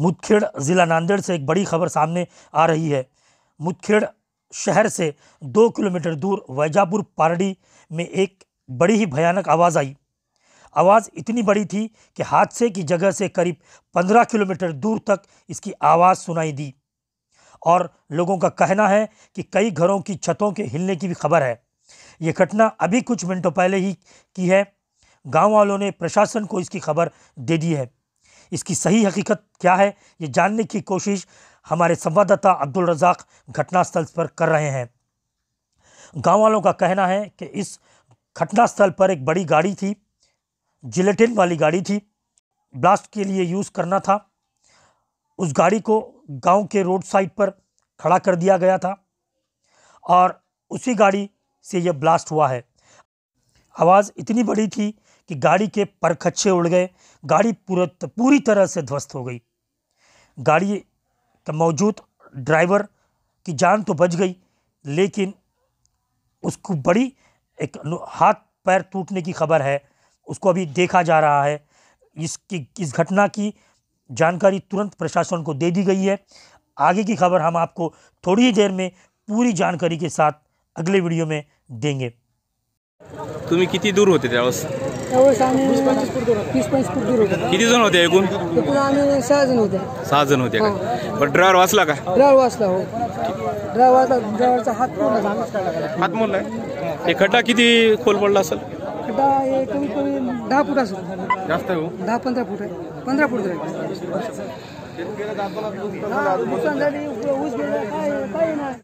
मुदखेड़ ज़िला नांदेड़ से एक बड़ी खबर सामने आ रही है मुदखेड़ शहर से दो किलोमीटर दूर वैजापुर पारडी में एक बड़ी ही भयानक आवाज़ आई आवाज़ इतनी बड़ी थी कि हादसे की जगह से करीब पंद्रह किलोमीटर दूर तक इसकी आवाज़ सुनाई दी और लोगों का कहना है कि कई घरों की छतों के हिलने की भी खबर है ये घटना अभी कुछ मिनटों पहले ही की है गाँव वालों ने प्रशासन को इसकी खबर दे दी है इसकी सही हकीकत क्या है ये जानने की कोशिश हमारे संवाददाता अब्दुल रजाक घटनास्थल पर कर रहे हैं गाँव वालों का कहना है कि इस घटनास्थल पर एक बड़ी गाड़ी थी जिलेटिन वाली गाड़ी थी ब्लास्ट के लिए यूज़ करना था उस गाड़ी को गांव के रोड साइड पर खड़ा कर दिया गया था और उसी गाड़ी से यह ब्लास्ट हुआ है आवाज़ इतनी बड़ी थी कि गाड़ी के परखच्छे उड़ गए गाड़ी पूरा पूरी तरह से ध्वस्त हो गई गाड़ी का मौजूद ड्राइवर की जान तो बच गई लेकिन उसको बड़ी एक हाथ पैर टूटने की खबर है उसको अभी देखा जा रहा है इसकी इस घटना की जानकारी तुरंत प्रशासन को दे दी गई है आगे की खबर हम आपको थोड़ी ही देर में पूरी जानकारी के साथ अगले वीडियो में देंगे तुम्ही किती दूर होते त्यावेळेस त्यावेळेस आम्ही वीस पंचवीस फूट दूर होते किती जण होते एकूण एकूण आम्ही सहा जण होते सहा जण होते का पण हो. ड्रायव्हर वाचला का ड्रायव्हर वाचला हो ड्रायव्हरचा ड्रायव्हरचा हात मोडला हात मोडला हे खड्डा किती खोल पडला असेल खड्डा हे कमीत कमी दहा फूट असेल जास्त आहे हो. दहा पंधरा फूट आहे पंधरा फूट नुकसान झाली ऊस गेला काय काय